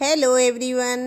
hello everyone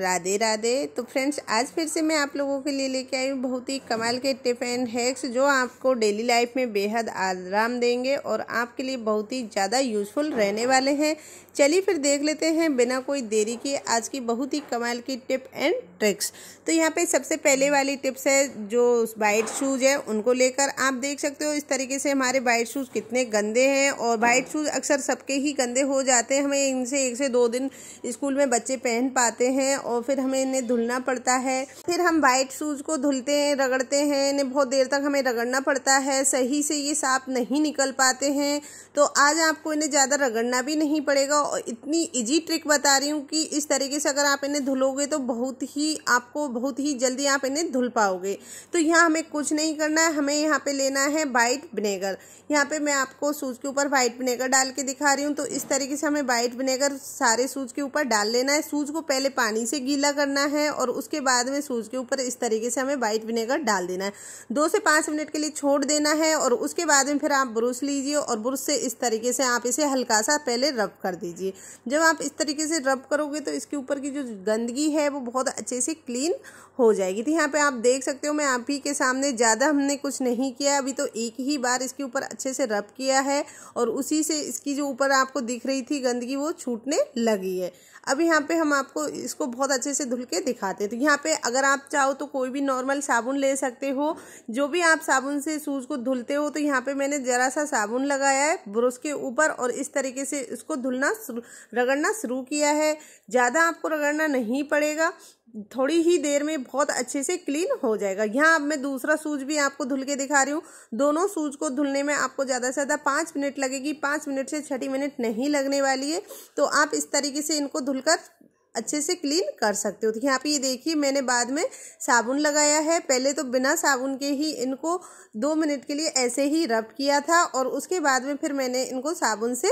Radhe Radhe तो friends आज फिर से मैं आप लोगों के लिए लेके आई हूँ बहुत ही कमाल के टिप एंड हैक्स जो आपको डेली लाइफ में बेहद आराम देंगे और आपके लिए बहुत ही ज़्यादा यूजफुल रहने वाले हैं चलिए फिर देख लेते हैं बिना कोई देरी के आज की बहुत ही कमाल की टिप एंड ट्रिक्स तो यहाँ पे सबसे पहले वाली टिप्स है जो वाइट शूज़ है उनको लेकर आप देख सकते हो इस तरीके से हमारे वाइट शूज़ कितने गंदे हैं और वाइट शूज़ अक्सर सबके ही गंदे हो जाते हैं हमें इनसे एक से दो दिन स्कूल में बच्चे पहन पाते हैं और फिर हमें इन्हें धुलना पड़ता है फिर हम वाइट शूज़ को धुलते हैं रगड़ते हैं इन्हें बहुत देर तक हमें रगड़ना पड़ता है सही से ये साफ नहीं निकल पाते हैं तो आज आपको इन्हें ज़्यादा रगड़ना भी नहीं पड़ेगा और इतनी इजी ट्रिक बता रही हूँ कि इस तरीके से अगर आप इन्हें धुलोगे तो बहुत ही आपको बहुत ही जल्दी आप इन्हें धुल पाओगे तो यहाँ हमें कुछ नहीं करना है हमें यहाँ पे लेना है वाइट विनेगर यहाँ पे मैं आपको सूज के ऊपर वाइट विनेगर डाल के दिखा रही हूँ तो इस तरीके से हमें वाइट विनेगर सारे सूज के ऊपर डाल लेना है सूज को पहले पानी से गीला करना है और उसके बाद में सूज के ऊपर इस तरीके से हमें वाइट विनेगर डाल देना है दो से पाँच मिनट के लिए छोड़ देना है और उसके बाद में फिर आप ब्रुश लीजिए और ब्रुश से इस तरीके से आप इसे हल्का सा पहले रब कर दीजिए जब आप इस तरीके से रब करोगे तो इसके ऊपर की जो गंदगी है वो बहुत अच्छे अच्छे से क्लीन हो जाएगी तो यहाँ पे आप देख सकते हो मैं आप ही के सामने ज़्यादा हमने कुछ नहीं किया अभी तो एक ही बार इसके ऊपर अच्छे से रब किया है और उसी से इसकी जो ऊपर आपको दिख रही थी गंदगी वो छूटने लगी है अब यहाँ पे हम आपको इसको बहुत अच्छे से धुल के दिखाते हैं तो यहाँ पे अगर आप चाहो तो कोई भी नॉर्मल साबुन ले सकते हो जो भी आप साबुन से सूज को धुलते हो तो यहाँ पे मैंने ज़रा सा साबुन लगाया है ब्रश के ऊपर और इस तरीके से इसको धुलना रगड़ना शुरू किया है ज़्यादा आपको रगड़ना नहीं पड़ेगा थोड़ी ही देर में बहुत अच्छे से क्लीन हो जाएगा यहाँ अब मैं दूसरा सूज भी आपको धुल के दिखा रही हूँ दोनों सूज को धुलने में आपको ज़्यादा से ज़्यादा पाँच मिनट लगेगी पाँच मिनट से छठी मिनट नहीं लगने वाली है तो आप इस तरीके से इनको धुलकर अच्छे से क्लीन कर सकते हो तो यहाँ पे ये देखिए मैंने बाद में साबुन लगाया है पहले तो बिना साबुन के ही इनको दो मिनट के लिए ऐसे ही रब किया था और उसके बाद में फिर मैंने इनको साबुन से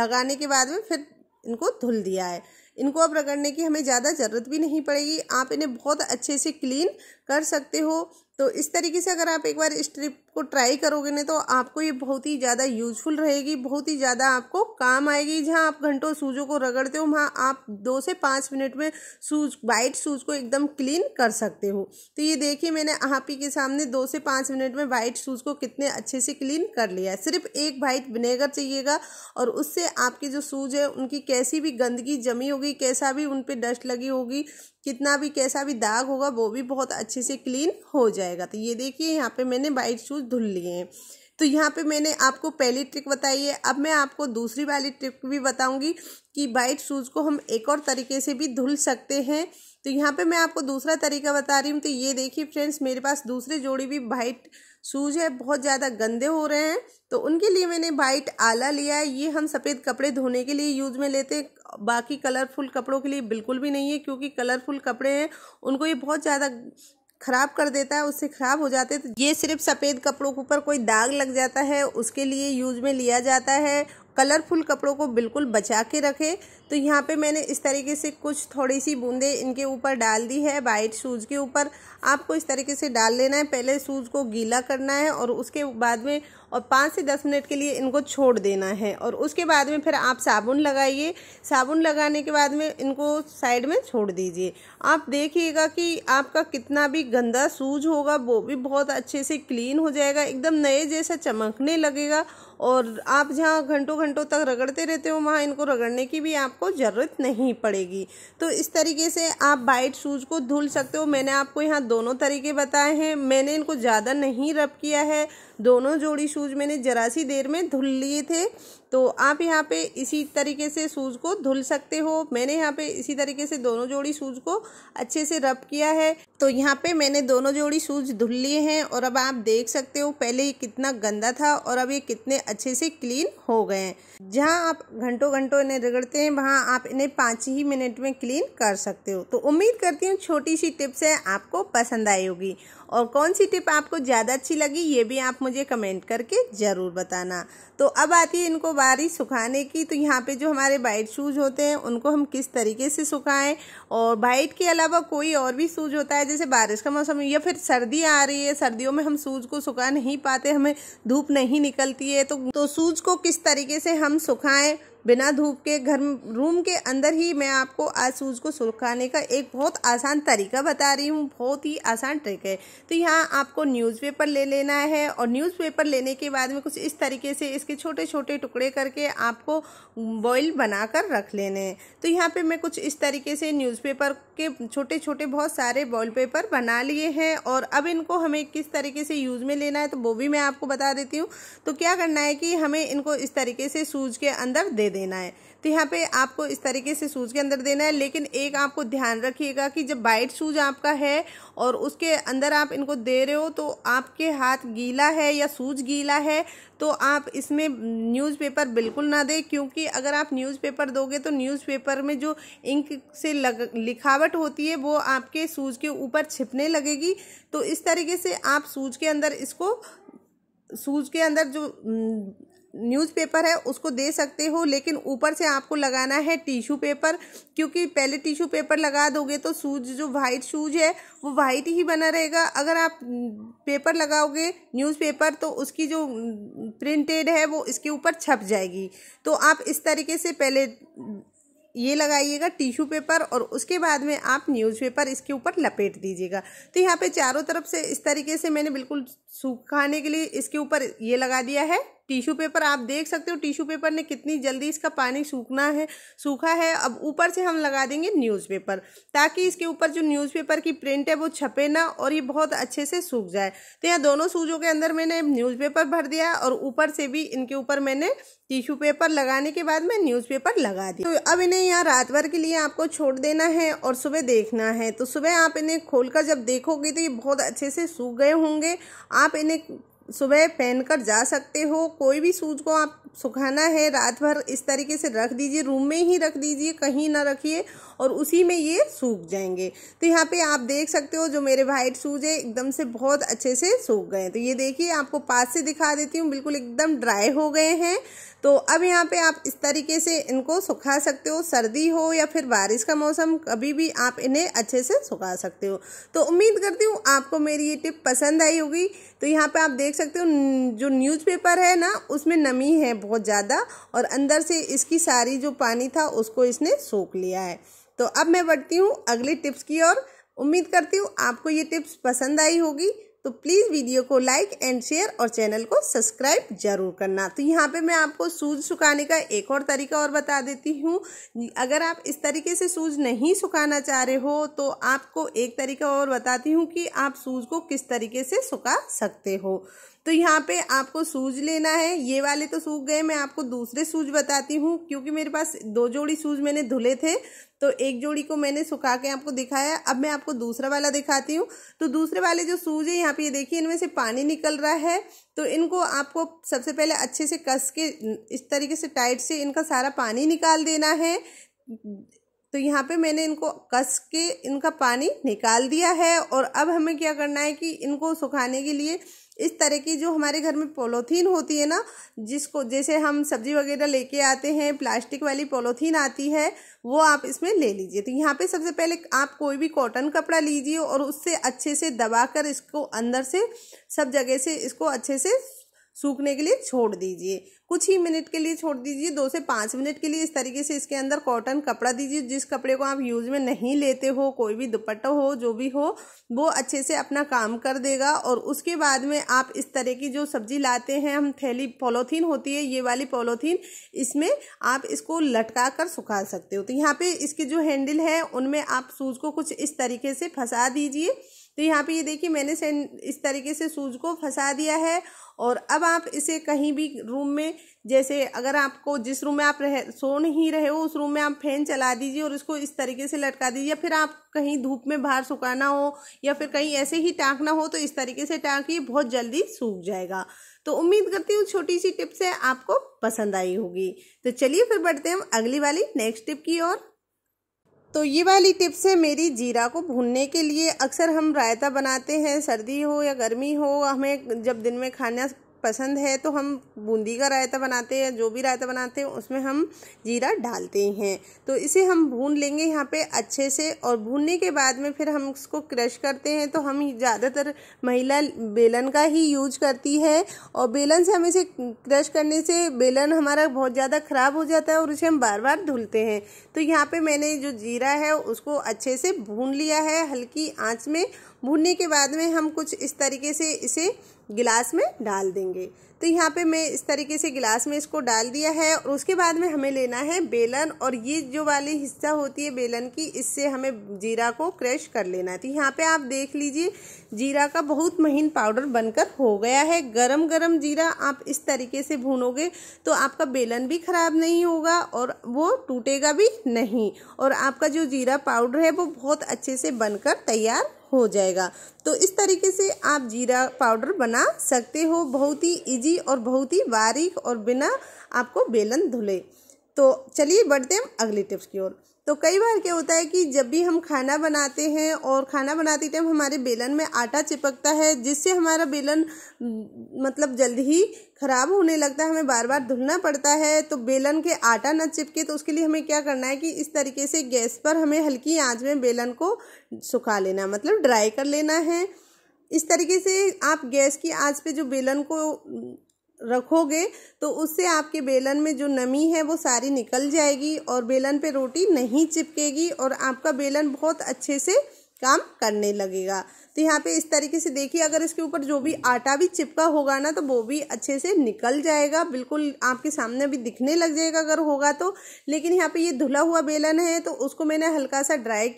लगाने के बाद में फिर इनको धुल दिया है इनको अब रगड़ने की हमें ज़्यादा ज़रूरत भी नहीं पड़ेगी आप इन्हें बहुत अच्छे से क्लीन कर सकते हो तो इस तरीके से अगर आप एक बार इस ट्रिप को ट्राई करोगे ना तो आपको ये बहुत ही ज़्यादा यूजफुल रहेगी बहुत ही ज़्यादा आपको काम आएगी जहाँ आप घंटों सूजों को रगड़ते हो वहाँ आप दो से पाँच मिनट में सूज वाइट सूज को एकदम क्लीन कर सकते हो तो ये देखिए मैंने आप ही के सामने दो से पाँच मिनट में वाइट सूज को कितने अच्छे से क्लीन कर लिया सिर्फ एक वाइट विनेगर चाहिएगा और उससे आपके जो सूज है उनकी कैसी भी गंदगी जमी होगी कैसा भी उन पर डस्ट लगी होगी कितना भी कैसा भी दाग होगा वो भी बहुत अच्छे से क्लीन हो जाए जाएगा तो ये देखिए यहाँ पे मैंने वाइट शूज़ धुल लिए हैं तो यहाँ पे मैंने आपको पहली ट्रिक बताई है अब मैं आपको दूसरी वाली ट्रिक भी बताऊंगी कि वाइट शूज़ को हम एक और तरीके से भी धुल सकते हैं तो यहाँ पे मैं आपको दूसरा तरीका बता रही हूँ तो ये देखिए फ्रेंड्स मेरे पास दूसरे जोड़ी भी वाइट शूज़ है बहुत ज़्यादा गंदे हो रहे हैं तो उनके लिए मैंने वाइट आला लिया है ये हम सफ़ेद कपड़े धोने के लिए यूज़ में लेते हैं बाकी कलरफुल कपड़ों के लिए बिल्कुल भी नहीं है क्योंकि कलरफुल कपड़े हैं उनको ये बहुत ज़्यादा खराब कर देता है उससे खराब हो जाते हैं तो ये सिर्फ सफ़ेद कपड़ों के ऊपर कोई दाग लग जाता है उसके लिए यूज में लिया जाता है कलरफुल कपड़ों को बिल्कुल बचा के रखें तो यहाँ पे मैंने इस तरीके से कुछ थोड़ी सी बूंदे इनके ऊपर डाल दी है वाइट शूज़ के ऊपर आपको इस तरीके से डाल लेना है पहले शूज़ को गीला करना है और उसके बाद में और पाँच से दस मिनट के लिए इनको छोड़ देना है और उसके बाद में फिर आप साबुन लगाइए साबुन लगाने के बाद में इनको साइड में छोड़ दीजिए आप देखिएगा कि आपका कितना भी गंदा सूज होगा वो भी बहुत अच्छे से क्लीन हो जाएगा एकदम नए जैसा चमकने लगेगा और आप जहाँ घंटों घंटों तक रगड़ते रहते हो वहाँ इनको रगड़ने की भी आपको ज़रूरत नहीं पड़ेगी तो इस तरीके से आप वाइट शूज़ को धुल सकते हो मैंने आपको यहाँ दोनों तरीके बताए हैं मैंने इनको ज़्यादा नहीं रब किया है दोनों जोड़ी शूज मैंने जरा सी देर में धुल लिए थे तो आप यहाँ पे इसी तरीके से सूज को धुल सकते हो मैंने यहाँ पे इसी तरीके से दोनों जोड़ी सूज को अच्छे से रब किया है तो यहाँ पे मैंने दोनों जोड़ी सूज धुल लिए हैं और अब आप देख सकते हो पहले ये कितना गंदा था और अब ये कितने अच्छे से क्लीन हो गए हैं जहाँ आप घंटों घंटों इन्हें रगड़ते हैं वहाँ आप इन्हें पाँच ही मिनट में क्लीन कर सकते हो तो उम्मीद करती हूँ छोटी सी टिप्स है आपको पसंद आई होगी और कौन सी टिप आपको ज़्यादा अच्छी लगी ये भी आप मुझे कमेंट करके ज़रूर बताना तो अब आती है इनको बारी सुखाने की तो यहाँ पे जो हमारे बाइट शूज़ होते हैं उनको हम किस तरीके से सुखाएं और बाइट के अलावा कोई और भी शूज़ होता है जैसे बारिश का मौसम या फिर सर्दी आ रही है सर्दियों में हम सूज को सुखा नहीं पाते हमें धूप नहीं निकलती है तो, तो सूज को किस तरीके से हम सुखाएं बिना धूप के घर रूम के अंदर ही मैं आपको आज सूज को सुखाने का एक बहुत आसान तरीका बता रही हूँ बहुत ही आसान ट्रिक है तो यहाँ आपको न्यूज़पेपर ले लेना है और न्यूज़पेपर लेने के बाद में कुछ इस तरीके से इसके छोटे छोटे टुकड़े करके आपको बॉयल बनाकर रख लेने हैं तो यहाँ पे मैं कुछ इस तरीके से न्यूज़पेपर के छोटे छोटे बहुत सारे बॉयल पेपर बना लिए हैं और अब इनको हमें किस तरीके से यूज़ में लेना है तो वो भी मैं आपको बता देती हूँ तो क्या करना है कि हमें इनको इस तरीके से सूज के अंदर दे देना है तो यहाँ पे आपको इस तरीके से सूज के अंदर देना है लेकिन एक आपको ध्यान रखिएगा कि जब वाइट सूज आपका है और उसके अंदर आप इनको दे रहे हो तो आपके हाथ गीला है या सूज गीला है तो आप इसमें न्यूज़पेपर बिल्कुल ना दें क्योंकि अगर आप न्यूज़पेपर दोगे तो न्यूज़पेपर में जो इंक से लग लिखावट होती है वो आपके सूज के ऊपर छिपने लगेगी तो इस तरीके से आप सूज के अंदर इसको सूज के अंदर जो न्यूज़पेपर है उसको दे सकते हो लेकिन ऊपर से आपको लगाना है टिशू पेपर क्योंकि पहले टिशू पेपर लगा दोगे तो सूज जो वाइट शूज है वो वाइट ही बना रहेगा अगर आप पेपर लगाओगे न्यूज़पेपर तो उसकी जो प्रिंटेड है वो इसके ऊपर छप जाएगी तो आप इस तरीके से पहले ये लगाइएगा टिशू पेपर और उसके बाद में आप न्यूज़पेपर इसके ऊपर लपेट दीजिएगा तो यहाँ पे चारों तरफ से इस तरीके से मैंने बिल्कुल सूखाने के लिए इसके ऊपर ये लगा दिया है टिश्यू पेपर आप देख सकते हो टिश्यू पेपर ने कितनी जल्दी इसका पानी सूखना है सूखा है अब ऊपर से हम लगा देंगे न्यूज़पेपर ताकि इसके ऊपर जो न्यूज़पेपर की प्रिंट है वो छपे ना और ये बहुत अच्छे से सूख जाए तो यहाँ दोनों सूजों के अंदर मैंने न्यूज़पेपर भर दिया और ऊपर से भी इनके ऊपर मैंने टिश्यू पेपर लगाने के बाद मैं न्यूज़पेपर लगा दी तो अब इन्हें यहाँ रात भर के लिए आपको छोड़ देना है और सुबह देखना है तो सुबह आप इन्हें खोलकर जब देखोगे तो ये बहुत अच्छे से सूख गए होंगे आप इन्हें सुबह पहनकर जा सकते हो कोई भी सूज को आप सुखाना है रात भर इस तरीके से रख दीजिए रूम में ही रख दीजिए कहीं ना रखिए और उसी में ये सूख जाएंगे तो यहाँ पे आप देख सकते हो जो मेरे वाइट सूज है एकदम से बहुत अच्छे से सूख गए तो ये देखिए आपको पास से दिखा देती हूँ बिल्कुल एकदम ड्राई हो गए हैं तो अब यहाँ पे आप इस तरीके से इनको सुखा सकते हो सर्दी हो या फिर बारिश का मौसम कभी भी आप इन्हें अच्छे से सुखा सकते हो तो उम्मीद करती हूँ आपको मेरी ये टिप पसंद आई होगी तो यहाँ पे आप देख देख सकते हो जो न्यूज़पेपर है ना उसमें नमी है बहुत ज़्यादा और अंदर से इसकी सारी जो पानी था उसको इसने सोख लिया है तो अब मैं बढ़ती हूँ अगले टिप्स की ओर उम्मीद करती हूँ आपको ये टिप्स पसंद आई होगी तो प्लीज़ वीडियो को लाइक एंड शेयर और चैनल को सब्सक्राइब जरूर करना तो यहाँ पे मैं आपको सूज सुखाने का एक और तरीका और बता देती हूँ अगर आप इस तरीके से सूज नहीं सुखाना चाह रहे हो तो आपको एक तरीका और बताती हूँ कि आप सूज को किस तरीके से सुखा सकते हो तो यहाँ पे आपको सूज लेना है ये वाले तो सूख गए मैं आपको दूसरे सूज बताती हूँ क्योंकि मेरे पास दो जोड़ी सूज मैंने धुले थे तो एक जोड़ी को मैंने सुखा के आपको दिखाया अब मैं आपको दूसरा वाला दिखाती हूँ तो दूसरे वाले जो सूज है यहाँ पे ये देखिए इनमें से पानी निकल रहा है तो इनको आपको सबसे पहले अच्छे से कस के इस तरीके से टाइट से इनका सारा पानी निकाल देना है तो यहाँ पे मैंने इनको कस के इनका पानी निकाल दिया है और अब हमें क्या करना है कि इनको सुखाने के लिए इस तरह की जो हमारे घर में पोलोथीन होती है ना जिसको जैसे हम सब्जी वगैरह लेके आते हैं प्लास्टिक वाली पोलोथीन आती है वो आप इसमें ले लीजिए तो यहाँ पे सबसे पहले आप कोई भी कॉटन कपड़ा लीजिए और उससे अच्छे से दबा कर इसको अंदर से सब जगह से इसको अच्छे से सूखने के लिए छोड़ दीजिए कुछ ही मिनट के लिए छोड़ दीजिए दो से पाँच मिनट के लिए इस तरीके से इसके अंदर कॉटन कपड़ा दीजिए जिस कपड़े को आप यूज़ में नहीं लेते हो कोई भी दुपट्टा हो जो भी हो वो अच्छे से अपना काम कर देगा और उसके बाद में आप इस तरह की जो सब्जी लाते हैं हम थैली पॉलोथीन होती है ये वाली पॉलोथीन इसमें आप इसको लटका कर सुखा सकते हो तो यहाँ पे इसके जो हैंडल है उनमें आप सूज को कुछ इस तरीके से फंसा दीजिए तो यहाँ पे ये देखिए मैंने इस तरीके से सूज को फंसा दिया है और अब आप इसे कहीं भी रूम में जैसे अगर आपको जिस रूम में आप रह सो नहीं रहे हो उस रूम में आप फैन चला दीजिए और इसको इस तरीके से लटका दीजिए या फिर आप कहीं धूप में बाहर सुखाना हो या फिर कहीं ऐसे ही टाँकना हो तो इस तरीके से टाँकिए बहुत जल्दी सूख जाएगा तो उम्मीद करती हूँ छोटी सी टिप से आपको पसंद आई होगी तो चलिए फिर बढ़ते हैं हम अगली वाली नेक्स्ट टिप की ओर तो ये वाली टिप्स है मेरी जीरा को भूनने के लिए अक्सर हम रायता बनाते हैं सर्दी हो या गर्मी हो हमें जब दिन में खाना पसंद है तो हम बूंदी का रायता बनाते हैं जो भी रायता बनाते हैं उसमें हम जीरा डालते हैं तो इसे हम भून लेंगे यहाँ पे अच्छे से और भूनने के बाद में फिर हम उसको क्रश करते हैं तो हम ज़्यादातर महिला बेलन का ही यूज करती है और बेलन से हम इसे क्रश करने से बेलन हमारा बहुत ज़्यादा ख़राब हो जाता है और उसे हम बार बार धुलते हैं तो यहाँ पर मैंने जो जीरा है उसको अच्छे से भून लिया है हल्की आँच में भूनने के बाद में हम कुछ इस तरीके से इसे गिलास में डाल देंगे तो यहाँ पे मैं इस तरीके से गिलास में इसको डाल दिया है और उसके बाद में हमें लेना है बेलन और ये जो वाली हिस्सा होती है बेलन की इससे हमें जीरा को क्रश कर लेना है तो यहाँ पे आप देख लीजिए जीरा का बहुत महीन पाउडर बनकर हो गया है गरम गरम जीरा आप इस तरीके से भूनोगे तो आपका बेलन भी ख़राब नहीं होगा और वो टूटेगा भी नहीं और आपका जो जीरा पाउडर है वो बहुत अच्छे से बनकर तैयार हो जाएगा तो इस तरीके से आप जीरा पाउडर बना सकते हो बहुत ही इजी सीधी और बहुत ही बारीक और बिना आपको बेलन धुले तो चलिए बढ़ते हैं अगली टिप्स की ओर तो कई बार क्या होता है कि जब भी हम खाना बनाते हैं और खाना बनाते टाइम हमारे बेलन में आटा चिपकता है जिससे हमारा बेलन मतलब जल्द ही ख़राब होने लगता है हमें बार बार धुलना पड़ता है तो बेलन के आटा ना चिपके तो उसके लिए हमें क्या करना है कि इस तरीके से गैस पर हमें हल्की आंच में बेलन को सुखा लेना मतलब ड्राई कर लेना है इस तरीके से आप गैस की आंच पे जो बेलन को रखोगे तो उससे आपके बेलन में जो नमी है वो सारी निकल जाएगी और बेलन पे रोटी नहीं चिपकेगी और आपका बेलन बहुत अच्छे से काम करने लगेगा तो यहाँ पे इस तरीके से देखिए अगर इसके ऊपर जो भी आटा भी चिपका होगा ना तो वो भी अच्छे से निकल जाएगा बिल्कुल आपके सामने भी दिखने लग जाएगा अगर होगा तो लेकिन यहाँ पे ये धुला हुआ बेलन है तो उसको मैंने हल्का सा ड्राई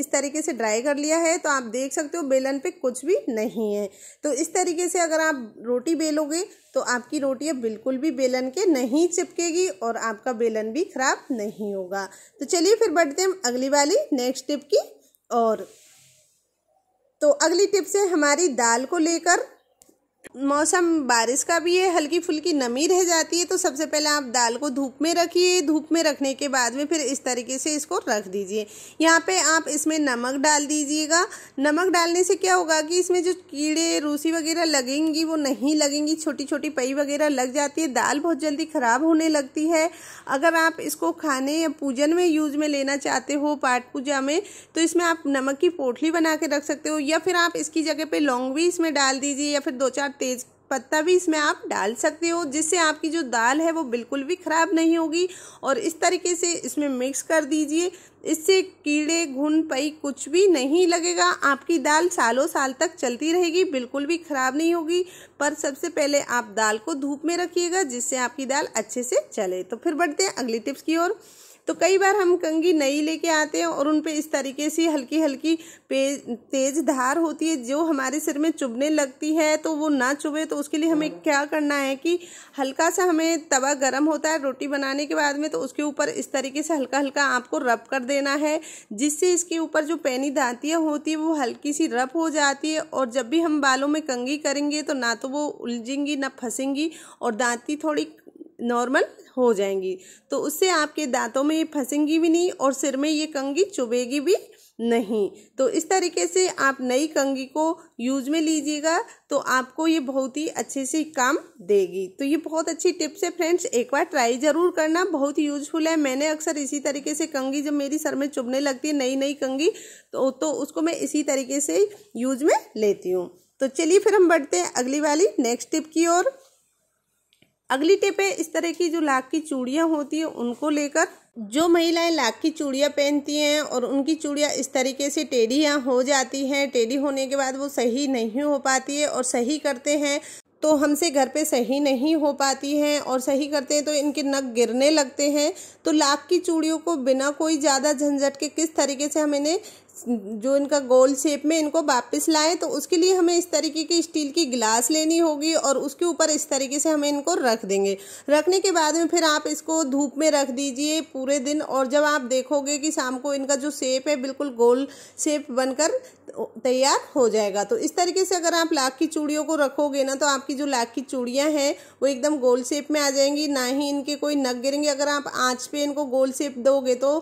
इस तरीके से ड्राई कर लिया है तो आप देख सकते हो बेलन पे कुछ भी नहीं है तो इस तरीके से अगर आप रोटी बेलोगे तो आपकी रोटियाँ बिल्कुल भी बेलन के नहीं चिपकेगी और आपका बेलन भी खराब नहीं होगा तो चलिए फिर बढ़ते हैं अगली वाली नेक्स्ट टिप की और तो अगली टिप्स है हमारी दाल को लेकर मौसम बारिश का भी है हल्की फुल्की नमी रह जाती है तो सबसे पहले आप दाल को धूप में रखिए धूप में रखने के बाद में फिर इस तरीके से इसको रख दीजिए यहाँ पे आप इसमें नमक डाल दीजिएगा नमक डालने से क्या होगा कि इसमें जो कीड़े रूसी वगैरह लगेंगी वो नहीं लगेंगी छोटी छोटी पई वगैरह लग जाती है दाल बहुत जल्दी ख़राब होने लगती है अगर आप इसको खाने या पूजन में यूज में लेना चाहते हो पाठ पूजा में तो इसमें आप नमक की पोटली बना के रख सकते हो या फिर आप इसकी जगह पर लौंग भी इसमें डाल दीजिए या फिर दो चार तेज पत्ता भी इसमें आप डाल सकते हो जिससे आपकी जो दाल है वो बिल्कुल भी ख़राब नहीं होगी और इस तरीके से इसमें मिक्स कर दीजिए इससे कीड़े घुन पई कुछ भी नहीं लगेगा आपकी दाल सालों साल तक चलती रहेगी बिल्कुल भी ख़राब नहीं होगी पर सबसे पहले आप दाल को धूप में रखिएगा जिससे आपकी दाल अच्छे से चले तो फिर बढ़ते हैं अगली टिप्स की ओर तो कई बार हम कंगी नई लेके आते हैं और उन पर इस तरीके से हल्की हल्की तेज धार होती है जो हमारे सिर में चुभने लगती है तो वो ना चुभे तो उसके लिए हमें क्या करना है कि हल्का सा हमें तवा गर्म होता है रोटी बनाने के बाद में तो उसके ऊपर इस तरीके से हल्का हल्का आपको रब कर देना है जिससे इसके ऊपर जो पैनी दांतियाँ होती है वो हल्की सी रब हो जाती है और जब भी हम बालों में कंगी करेंगे तो ना तो वो उलझेंगी ना फंसेंगी और दांती थोड़ी नॉर्मल हो जाएंगी तो उससे आपके दांतों में ये फंसेंगी भी नहीं और सिर में ये कंगी चुभेगी भी नहीं तो इस तरीके से आप नई कंगी को यूज में लीजिएगा तो आपको ये बहुत ही अच्छे से काम देगी तो ये बहुत अच्छी टिप्स है फ्रेंड्स एक बार ट्राई ज़रूर करना बहुत ही यूजफुल है मैंने अक्सर इसी तरीके से कंगी जब मेरी सर में चुभने लगती है नई नई कंगी तो, तो उसको मैं इसी तरीके से यूज में लेती हूँ तो चलिए फिर हम बढ़ते हैं अगली वाली नेक्स्ट टिप की ओर अगली टिप है इस तरह की जो लाख की चूड़ियाँ होती हैं उनको लेकर जो महिलाएं लाख की चूड़ियाँ पहनती हैं और उनकी चूड़ियाँ इस तरीके से टेढ़ियाँ हो जाती हैं टेढ़ी होने के बाद वो सही नहीं हो पाती है और सही करते हैं तो हमसे घर पे सही नहीं हो पाती हैं और सही करते हैं तो इनके नग गिरने लगते हैं तो लाख की चूड़ियों को बिना कोई ज़्यादा झंझट के किस तरीके से हम इन्हें जो इनका गोल शेप में इनको वापस लाएं तो उसके लिए हमें इस तरीके की स्टील की गिलास लेनी होगी और उसके ऊपर इस तरीके से हमें इनको रख देंगे रखने के बाद में फिर आप इसको धूप में रख दीजिए पूरे दिन और जब आप देखोगे कि शाम को इनका जो शेप है बिल्कुल गोल शेप बनकर तैयार हो जाएगा तो इस तरीके से अगर आप लाख की चूड़ियों को रखोगे ना तो आपकी जो लाख की चूड़ियाँ हैं वो एकदम गोल शेप में आ जाएंगी ना ही इनके कोई नग गिरेंगे अगर आप आँच पे इनको गोल शेप दोगे तो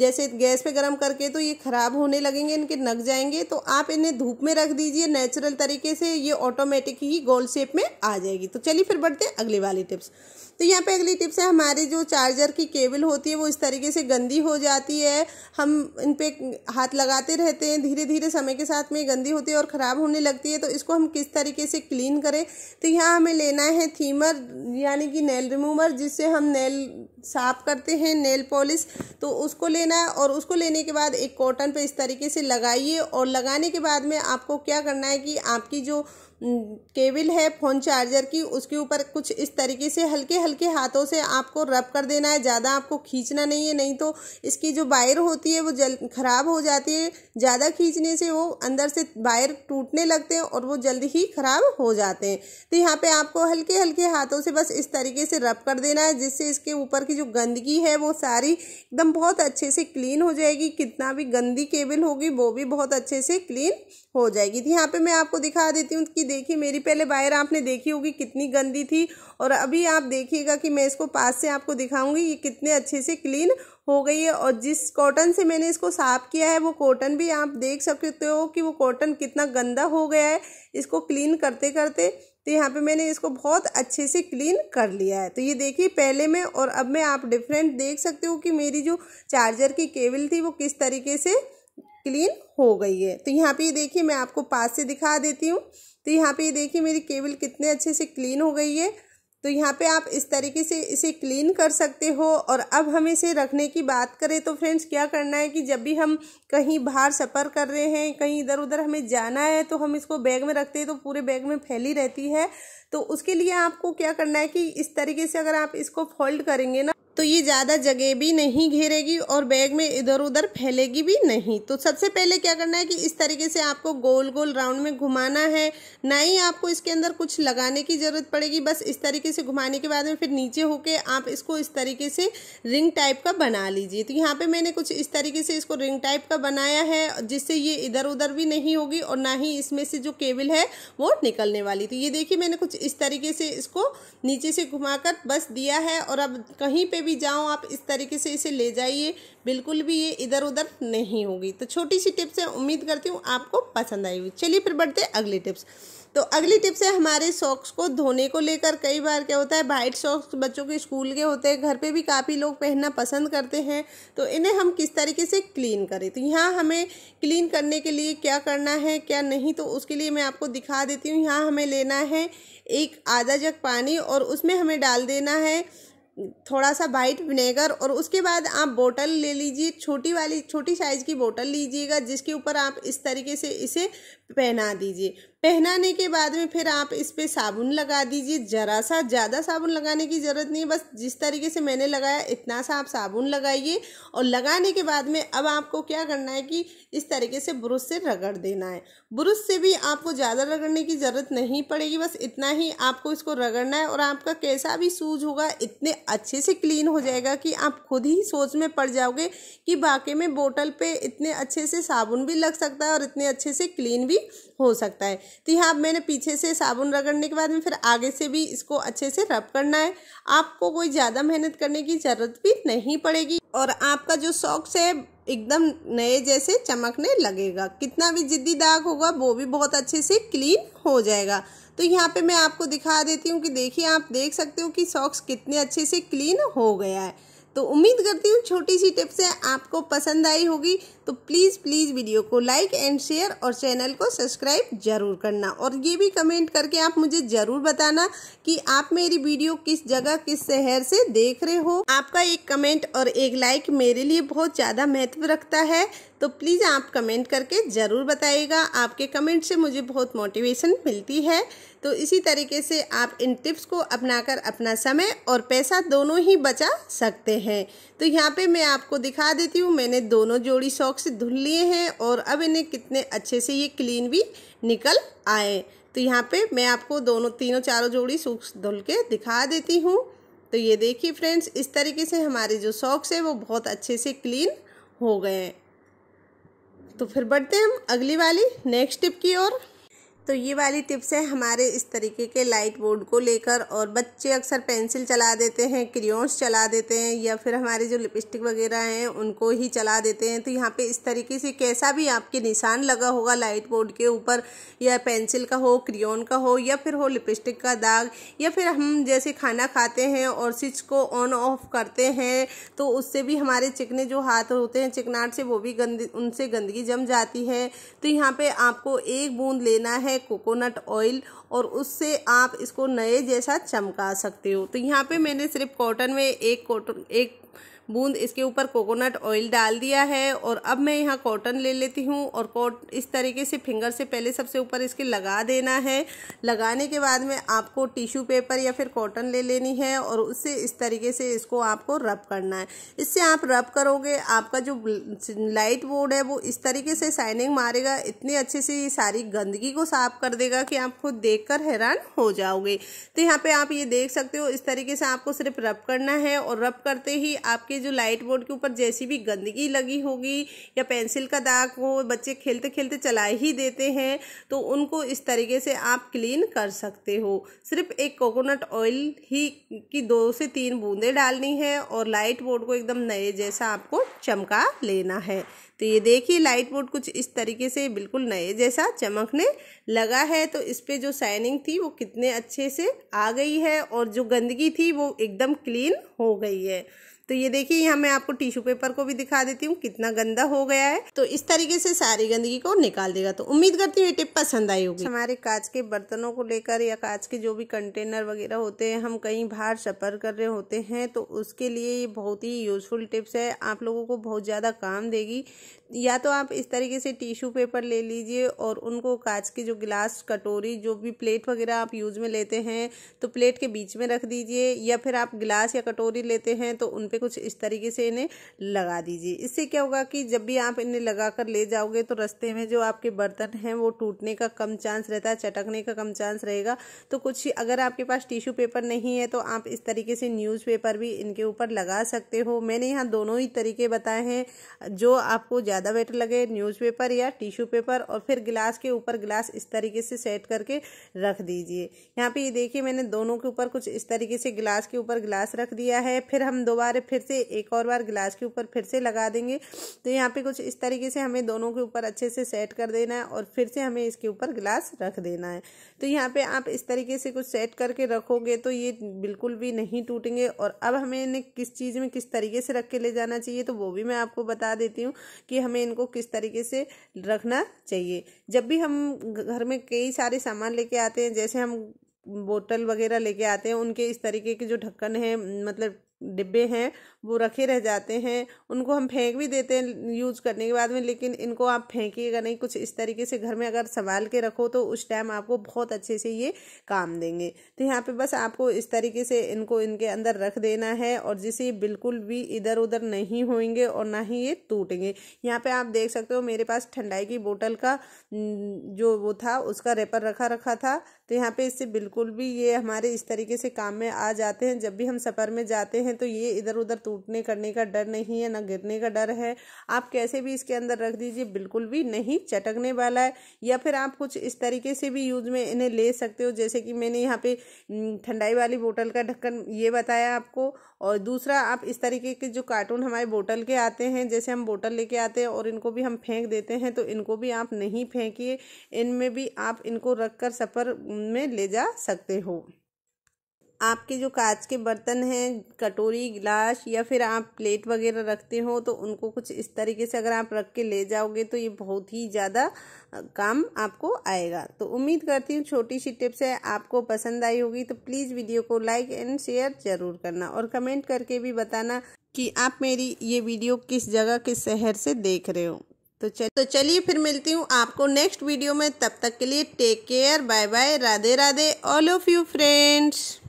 जैसे गैस पे गर्म करके तो ये ख़राब होने लगेंगे इनके नग जाएंगे तो आप इन्हें धूप में रख दीजिए नेचुरल तरीके से ये ऑटोमेटिक ही गोल शेप में आ जाएगी तो चलिए फिर बढ़ते हैं अगले वाली टिप्स तो यहाँ पे अगली टिप्स है हमारे जो चार्जर की केबल होती है वो इस तरीके से गंदी हो जाती है हम इन पर हाथ लगाते रहते हैं धीरे धीरे समय के साथ में गंदी होती है और ख़राब होने लगती है तो इसको हम किस तरीके से क्लीन करें तो यहाँ हमें लेना है थीमर यानी कि नेल रिमूवर जिससे हम नेल साफ करते हैं नेल पॉलिश तो उसको लेना है और उसको लेने के बाद एक कॉटन पे इस तरीके से लगाइए और लगाने के बाद में आपको क्या करना है कि आपकी जो केबल है फ़ोन चार्जर की उसके ऊपर कुछ इस तरीके से हल्के हल्के हाथों से आपको रब कर देना है ज़्यादा आपको खींचना नहीं है नहीं तो इसकी जो वायर होती है वो जल ख़राब हो जाती है ज़्यादा खींचने से वो अंदर से वायर टूटने लगते हैं और वो जल्दी ही ख़राब हो जाते हैं तो यहाँ पे आपको हल्के हल्के हाथों से बस इस तरीके से रब कर देना है जिससे इसके ऊपर की जो गंदगी है वो सारी एकदम बहुत अच्छे से क्लीन हो जाएगी कितना भी गंदी केबल होगी वो भी बहुत अच्छे से क्लीन हो जाएगी तो यहाँ पे मैं आपको दिखा देती हूँ कि देखिए मेरी पहले वायर आपने देखी होगी कितनी गंदी थी और अभी आप देखिएगा कि मैं इसको पास से आपको दिखाऊंगी ये कितने अच्छे से क्लीन हो गई है और जिस कॉटन से मैंने इसको साफ़ किया है वो कॉटन भी आप देख सकते हो कि वो कॉटन कितना गंदा हो गया है इसको क्लीन करते करते तो यहाँ पे मैंने इसको बहुत अच्छे से क्लीन कर लिया है तो ये देखिए पहले में और अब मैं आप डिफरेंट देख सकते हो कि मेरी जो चार्जर की केबल थी वो किस तरीके से क्लीन हो गई है तो यहाँ पे देखिए मैं आपको पास से दिखा देती हूँ तो यहाँ पे देखिए मेरी केबल कितने अच्छे से क्लीन हो गई है तो यहाँ पे आप इस तरीके से इसे क्लीन कर सकते हो और अब हम इसे रखने की बात करें तो फ्रेंड्स क्या करना है कि जब भी हम कहीं बाहर सफ़र कर रहे हैं कहीं इधर उधर हमें जाना है तो हम इसको बैग में रखते हैं तो पूरे बैग में फैली रहती है तो उसके लिए आपको क्या करना है कि इस तरीके से अगर आप इसको फोल्ड करेंगे ना तो ये ज़्यादा जगह भी नहीं घेरेगी और बैग में इधर उधर फैलेगी भी नहीं तो सबसे पहले क्या करना है कि इस तरीके से आपको गोल गोल राउंड में घुमाना है ना ही आपको इसके अंदर कुछ लगाने की ज़रूरत पड़ेगी बस इस तरीके से घुमाने के बाद में फिर नीचे होके आप इसको इस तरीके से रिंग टाइप का बना लीजिए तो यहाँ पर मैंने कुछ इस तरीके से इसको रिंग टाइप का बनाया है जिससे ये इधर उधर भी नहीं होगी और ना ही इसमें से जो केबल है वो निकलने वाली तो ये देखिए मैंने कुछ इस तरीके से इसको नीचे से घुमा बस दिया है और अब कहीं पर भी जाओ आप इस तरीके से इसे ले जाइए बिल्कुल भी ये इधर उधर नहीं होगी तो छोटी सी टिप्स है उम्मीद करती हूँ आपको पसंद आई हुई चलिए फिर बढ़ते अगली टिप्स तो अगली टिप्स है हमारे सॉक्स को धोने को लेकर कई बार क्या होता है वाइट सॉक्स बच्चों के स्कूल के होते हैं घर पे भी काफ़ी लोग पहनना पसंद करते हैं तो इन्हें हम किस तरीके से क्लीन करें तो यहाँ हमें क्लीन करने के लिए क्या करना है क्या नहीं तो उसके लिए मैं आपको दिखा देती हूँ यहाँ हमें लेना है एक आधा जग पानी और उसमें हमें डाल देना है थोड़ा सा वाइट विनेगर और उसके बाद आप बोतल ले लीजिए छोटी वाली छोटी साइज़ की बोतल लीजिएगा जिसके ऊपर आप इस तरीके से इसे पहना दीजिए पहनाने के बाद में फिर आप इस पर साबुन लगा दीजिए ज़रा सा ज़्यादा साबुन लगाने की ज़रूरत नहीं है बस जिस तरीके से मैंने लगाया इतना सा आप साबुन लगाइए और लगाने के बाद में अब आपको क्या करना है कि इस तरीके से ब्रुश से रगड़ देना है ब्रुश से भी आपको ज़्यादा रगड़ने की ज़रूरत नहीं पड़ेगी बस इतना ही आपको इसको रगड़ना है और आपका कैसा भी सूज होगा इतने अच्छे से क्लीन हो जाएगा कि आप खुद ही सोच में पड़ जाओगे कि बाक़ी में बोटल पर इतने अच्छे से साबुन भी लग सकता है और इतने अच्छे से क्लीन भी हो सकता है तो यहाँ मैंने पीछे से साबुन रगड़ने के बाद में फिर आगे से भी इसको अच्छे से रब करना है आपको कोई ज़्यादा मेहनत करने की ज़रूरत भी नहीं पड़ेगी और आपका जो सॉक्स है एकदम नए जैसे चमकने लगेगा कितना भी जिद्दी दाग होगा वो भी बहुत अच्छे से क्लीन हो जाएगा तो यहाँ पे मैं आपको दिखा देती हूँ कि देखिए आप देख सकते हो कि सॉक्स कितने अच्छे से क्लीन हो गया है तो उम्मीद करती हूँ छोटी सी टिप्स है आपको पसंद आई होगी तो प्लीज़ प्लीज़ वीडियो को लाइक एंड शेयर और चैनल को सब्सक्राइब जरूर करना और ये भी कमेंट करके आप मुझे ज़रूर बताना कि आप मेरी वीडियो किस जगह किस शहर से देख रहे हो आपका एक कमेंट और एक लाइक मेरे लिए बहुत ज़्यादा महत्व रखता है तो प्लीज़ आप कमेंट करके ज़रूर बताइएगा आपके कमेंट से मुझे बहुत मोटिवेशन मिलती है तो इसी तरीके से आप इन टिप्स को अपनाकर अपना समय और पैसा दोनों ही बचा सकते हैं तो यहाँ पे मैं आपको दिखा देती हूँ मैंने दोनों जोड़ी सॉक्स धुल लिए हैं और अब इन्हें कितने अच्छे से ये क्लीन भी निकल आए तो यहाँ पे मैं आपको दोनों तीनों चारों जोड़ी सॉक्स धुल के दिखा देती हूँ तो ये देखिए फ्रेंड्स इस तरीके से हमारे जो सॉक्स है वो बहुत अच्छे से क्लीन हो गए हैं तो फिर बढ़ते हैं हम अगली वाली नेक्स्ट टिप की ओर तो ये वाली टिप्स है हमारे इस तरीके के लाइट बोर्ड को लेकर और बच्चे अक्सर पेंसिल चला देते हैं क्रियोन्स चला देते हैं या फिर हमारे जो लिपस्टिक वगैरह हैं उनको ही चला देते हैं तो यहाँ पे इस तरीके से कैसा भी आपके निशान लगा होगा लाइट बोर्ड के ऊपर या पेंसिल का हो क्रियोन का हो या फिर हो लिपस्टिक का दाग या फिर हम जैसे खाना खाते हैं और स्विच को ऑन ऑफ करते हैं तो उससे भी हमारे चिकने जो हाथ होते हैं चिकनाट से वो भी गंद उनसे गंदगी जम जाती है तो यहाँ पर आपको एक बूंद लेना है है कोकोनट ऑयल और उससे आप इसको नए जैसा चमका सकते हो तो यहाँ पे मैंने सिर्फ कॉटन में एक कॉटन एक बूंद इसके ऊपर कोकोनट ऑयल डाल दिया है और अब मैं यहाँ कॉटन ले लेती हूँ और कॉट इस तरीके से फिंगर से पहले सबसे ऊपर इसके लगा देना है लगाने के बाद में आपको टिश्यू पेपर या फिर कॉटन ले लेनी है और उससे इस तरीके से इसको आपको रब करना है इससे आप रब करोगे आपका जो लाइट बोर्ड है वो इस तरीके से साइनिंग मारेगा इतने अच्छे से ये सारी गंदगी को साफ कर देगा कि आप खुद देख कर हैरान हो जाओगे तो यहाँ पर आप ये देख सकते हो इस तरीके से आपको सिर्फ रब करना है और रब करते ही आपके आपके जो लाइट बोर्ड के ऊपर जैसी भी गंदगी लगी होगी या पेंसिल का दाग हो बच्चे खेलते खेलते चला ही देते हैं तो उनको इस तरीके से आप क्लीन कर सकते हो सिर्फ एक कोकोनट ऑयल ही की दो से तीन बूंदें डालनी है और लाइट बोर्ड को एकदम नए जैसा आपको चमका लेना है तो ये देखिए लाइट बोर्ड कुछ इस तरीके से बिल्कुल नए जैसा चमकने लगा है तो इस पर जो साइनिंग थी वो कितने अच्छे से आ गई है और जो गंदगी थी वो एकदम क्लीन हो गई है तो ये देखिए यहाँ मैं आपको टिश्यू पेपर को भी दिखा देती हूँ कितना गंदा हो गया है तो इस तरीके से सारी गंदगी को निकाल देगा तो उम्मीद करती हूँ ये टिप पसंद आई होगी हमारे कांच के बर्तनों को लेकर या कांच के जो भी कंटेनर वगैरह होते हैं हम कहीं बाहर सफर कर रहे होते हैं तो उसके लिए ये बहुत ही यूजफुल टिप्स है आप लोगों को बहुत ज़्यादा काम देगी या तो आप इस तरीके से टिश्यू पेपर ले लीजिए और उनको कांच की जो गिलास कटोरी जो भी प्लेट वगैरह आप यूज़ में लेते हैं तो प्लेट के बीच में रख दीजिए या फिर आप गिलास या कटोरी लेते हैं तो उन पर कुछ इस तरीके से इन्हें लगा दीजिए इससे क्या होगा कि जब भी आप इन्हें लगा कर ले जाओगे तो रस्ते में जो आपके बर्तन हैं वो टूटने का कम चांस रहता है चटकने का कम चांस रहेगा तो कुछ अगर आपके पास टिश्यू पेपर नहीं है तो आप इस तरीके से न्यूज़पेपर भी इनके ऊपर लगा सकते हो मैंने यहाँ दोनों ही तरीके बताए हैं जो आपको ज़्यादा बेटर लगे न्यूज़पेपर या टिश्यू पेपर और फिर गिलास के ऊपर गिलास इस तरीके से सेट करके रख दीजिए यहाँ पे ये देखिए मैंने दोनों के ऊपर कुछ इस तरीके से गिलास के ऊपर गिलास रख दिया है फिर हम दोबारा फिर से एक और बार गिलास के ऊपर फिर से लगा देंगे तो यहाँ पर कुछ इस तरीके से हमें दोनों के ऊपर अच्छे से सेट कर देना है और फिर से हमें इसके ऊपर गिलास रख देना है तो यहाँ पर आप इस तरीके से कुछ सेट करके रखोगे तो ये बिल्कुल भी नहीं टूटेंगे और अब हमें इन्हें किस चीज़ में किस तरीके से रख के ले जाना चाहिए तो वो भी मैं आपको बता देती हूँ कि हमें इनको किस तरीके से रखना चाहिए जब भी हम घर में कई सारे सामान लेके आते हैं जैसे हम बोतल वगैरह लेके आते हैं उनके इस तरीके के जो ढक्कन है मतलब डिब्बे हैं वो रखे रह जाते हैं उनको हम फेंक भी देते हैं यूज करने के बाद में लेकिन इनको आप फेंकिएगा नहीं कुछ इस तरीके से घर में अगर संभाल के रखो तो उस टाइम आपको बहुत अच्छे से ये काम देंगे तो यहाँ पे बस आपको इस तरीके से इनको इनके अंदर रख देना है और जिसे बिल्कुल भी इधर उधर नहीं होंगे और ना ही ये टूटेंगे यहाँ पर आप देख सकते हो मेरे पास ठंडाई की बोटल का जो वो था उसका रेपर रखा रखा था तो यहाँ पर इससे बिल्कुल भी ये हमारे इस तरीके से काम में आ जाते हैं जब भी हम सफ़र में जाते हैं हैं तो ये इधर उधर टूटने करने का डर नहीं है ना गिरने का डर है आप कैसे भी इसके अंदर रख दीजिए बिल्कुल भी नहीं चटकने वाला है या फिर आप कुछ इस तरीके से भी यूज में इन्हें ले सकते हो जैसे कि मैंने यहाँ पे ठंडाई वाली बोतल का ढक्कन ये बताया आपको और दूसरा आप इस तरीके के जो कार्टून हमारे बोतल के आते हैं जैसे हम बोतल लेके आते हैं और इनको भी हम फेंक देते हैं तो इनको भी आप नहीं फेंकिए इनमें भी आप इनको रख कर सफ़र में ले जा सकते हो आपके जो कांच के बर्तन हैं कटोरी गिलास या फिर आप प्लेट वगैरह रखते हो तो उनको कुछ इस तरीके से अगर आप रख के ले जाओगे तो ये बहुत ही ज़्यादा काम आपको आएगा तो उम्मीद करती हूँ छोटी सी टिप्स है आपको पसंद आई होगी तो प्लीज़ वीडियो को लाइक एंड शेयर ज़रूर करना और कमेंट करके भी बताना कि आप मेरी ये वीडियो किस जगह किस शहर से देख रहे हो तो चल तो चलिए फिर मिलती हूँ आपको नेक्स्ट वीडियो में तब तक के लिए take care bye bye Radhe Radhe all of you friends